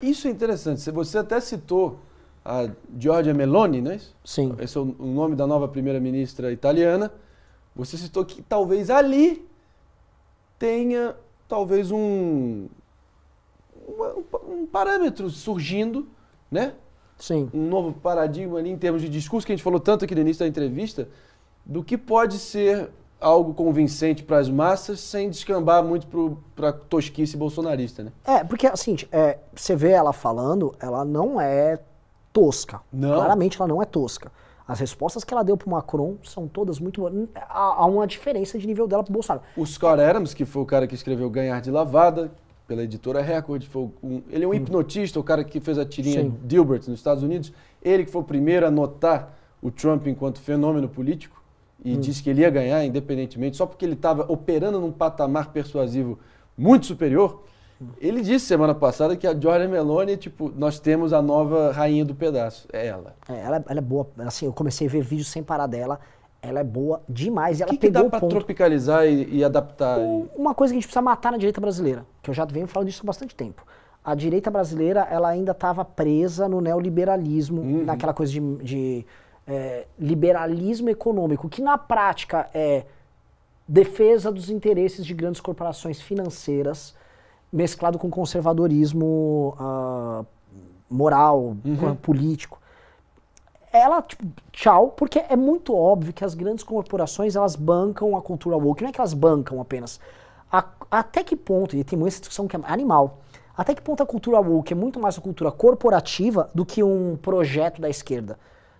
Isso é interessante. Você até citou a Giorgia Meloni, não é isso? Sim. Esse é o nome da nova primeira-ministra italiana. Você citou que talvez ali tenha talvez um, um parâmetro surgindo, né? Sim. Um novo paradigma ali em termos de discurso que a gente falou tanto aqui no início da entrevista, do que pode ser algo convincente para as massas sem descambar muito para tosquice bolsonarista, né? É, porque assim, é, você vê ela falando, ela não é tosca. Não. Claramente ela não é tosca. As respostas que ela deu para Macron são todas muito boas. Há, há uma diferença de nível dela para Bolsonaro. O Scott Adams, que foi o cara que escreveu Ganhar de Lavada, pela editora Record, foi um, ele é um hum. hipnotista, o cara que fez a tirinha Sim. Dilbert nos Estados Unidos, ele que foi o primeiro a notar o Trump enquanto fenômeno político e hum. disse que ele ia ganhar independentemente, só porque ele estava operando num patamar persuasivo muito superior, hum. ele disse semana passada que a Giorgia Meloni, tipo, nós temos a nova rainha do pedaço. É ela. É, ela, ela é boa. Assim, eu comecei a ver vídeos sem parar dela. Ela é boa demais. Ela que pegou que dá pra tropicalizar e, e adaptar? uma coisa que a gente precisa matar na direita brasileira, que eu já venho falando disso há bastante tempo. A direita brasileira, ela ainda estava presa no neoliberalismo, uhum. naquela coisa de, de é, liberalismo econômico, que na prática é defesa dos interesses de grandes corporações financeiras, mesclado com conservadorismo uh, moral, uhum. político. Ela, tipo, tchau, porque é muito óbvio que as grandes corporações, elas bancam a cultura woke. Não é que elas bancam apenas. A, até que ponto, e tem muita discussão que é animal, até que ponto a cultura woke é muito mais uma cultura corporativa do que um projeto da esquerda.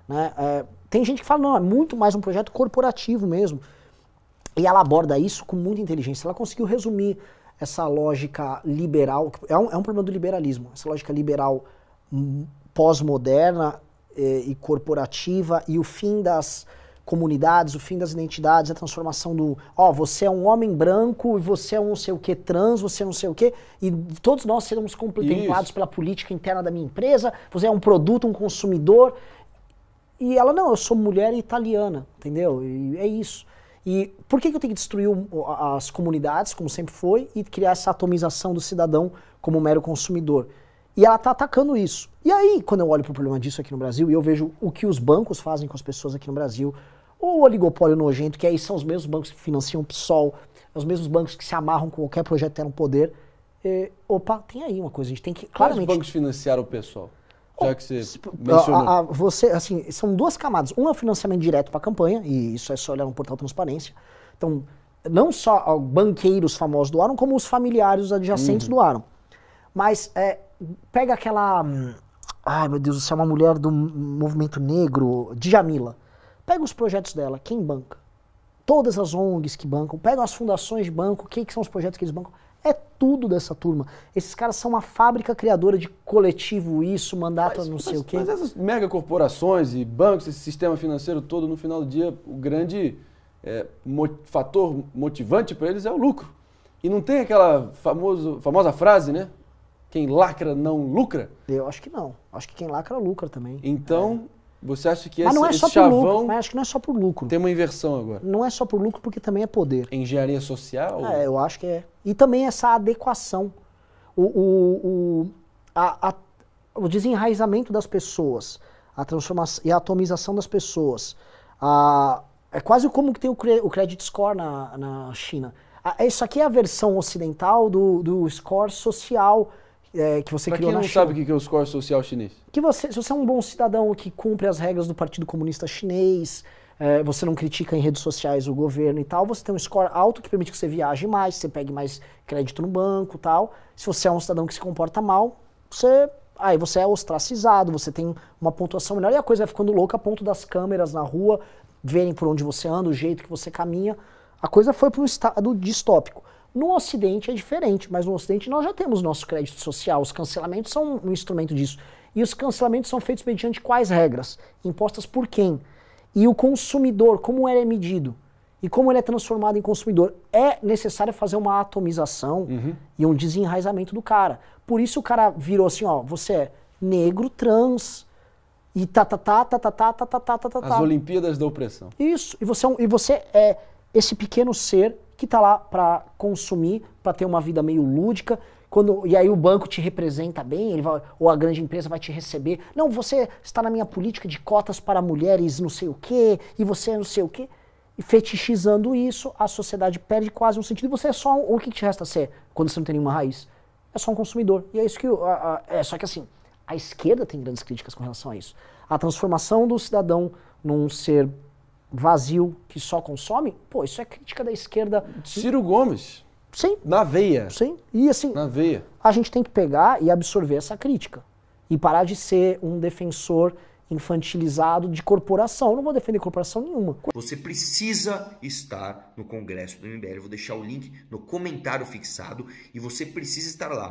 Né? É, tem gente que fala, não, é muito mais um projeto corporativo mesmo. E ela aborda isso com muita inteligência. Ela conseguiu resumir essa lógica liberal, é um, é um problema do liberalismo, essa lógica liberal hum, pós-moderna é, e corporativa e o fim das comunidades, o fim das identidades, a transformação do, ó, você é um homem branco e você é um não sei o que trans, você é não sei o que, e todos nós seremos contemplados pela política interna da minha empresa, você é um produto, um consumidor, e ela, não, eu sou mulher italiana, entendeu? E é isso. E por que, que eu tenho que destruir as comunidades, como sempre foi, e criar essa atomização do cidadão como mero consumidor? E ela está atacando isso. E aí, quando eu olho para o problema disso aqui no Brasil, e eu vejo o que os bancos fazem com as pessoas aqui no Brasil, ou o oligopólio nojento, que aí são os mesmos bancos que financiam o PSOL, os mesmos bancos que se amarram com qualquer projeto que tá no poder, e, é, opa, tem aí uma coisa, a gente tem que claramente... Quais bancos financiaram o PSOL? já que você mencionou. A, a, você, assim, são duas camadas. Uma é o financiamento direto para a campanha, e isso é só olhar no portal Transparência. Então, não só banqueiros famosos doaram, como os familiares adjacentes uhum. doaram. Mas é, pega aquela... Hum, ai, meu Deus do céu, uma mulher do movimento negro, Djamila. Pega os projetos dela, quem banca? Todas as ONGs que bancam, pega as fundações de banco, quem que são os projetos que eles bancam? É tudo dessa turma. Esses caras são uma fábrica criadora de coletivo, isso, mandato, mas, não sei mas, o quê. Mas essas mega corporações e bancos, esse sistema financeiro todo, no final do dia, o grande é, mo fator motivante para eles é o lucro. E não tem aquela famoso, famosa frase, né? Quem lacra não lucra? Eu acho que não. Acho que quem lacra lucra também. Então, é você acha que Mas esse, é chavão, é lucro, mas acho que não é só por lucro. Tem uma inversão agora. Não é só por lucro, porque também é poder. engenharia social? É, eu acho que é. E também essa adequação. O, o, o, a, a, o desenraizamento das pessoas, a transformação e a atomização das pessoas. A, é quase como que tem o, cre, o credit score na, na China. A, isso aqui é a versão ocidental do, do score social é, que você pra criou quem na não China. sabe o que é o score social chinês? Que você, se você é um bom cidadão que cumpre as regras do Partido Comunista Chinês, é, você não critica em redes sociais o governo e tal, você tem um score alto que permite que você viaje mais, você pegue mais crédito no banco e tal. Se você é um cidadão que se comporta mal, você aí você é ostracizado, você tem uma pontuação melhor e a coisa vai ficando louca a ponto das câmeras na rua verem por onde você anda, o jeito que você caminha. A coisa foi para um estado distópico. No Ocidente é diferente, mas no Ocidente nós já temos nosso crédito social. Os cancelamentos são um instrumento disso. E os cancelamentos são feitos mediante quais regras? Impostas por quem? E o consumidor, como ele é medido? E como ele é transformado em consumidor? É necessário fazer uma atomização uhum. e um desenraizamento do cara. Por isso o cara virou assim: ó, você é negro trans. E tá, tá, tá, tá, tá, tá, tá, tá, tá, tá. As Olimpíadas da Opressão. Isso. E você, é um, e você é esse pequeno ser que está lá para consumir, para ter uma vida meio lúdica. Quando, e aí o banco te representa bem, ele vai, ou a grande empresa vai te receber. Não, você está na minha política de cotas para mulheres não sei o quê, e você é não sei o quê. E fetichizando isso, a sociedade perde quase um sentido. E você é só um, o que, te resta ser quando você não tem nenhuma raiz? É só um consumidor. E é isso que. A, a, é, só que assim, a esquerda tem grandes críticas com relação a isso. A transformação do cidadão num ser vazio que só consome, pô, isso é crítica da esquerda. Ciro Gomes. Sim. Na veia. Sim. E assim. Na veia. A gente tem que pegar e absorver essa crítica. E parar de ser um defensor infantilizado de corporação. Eu não vou defender corporação nenhuma. Você precisa estar no congresso do MBL. Eu vou deixar o link no comentário fixado e você precisa estar lá.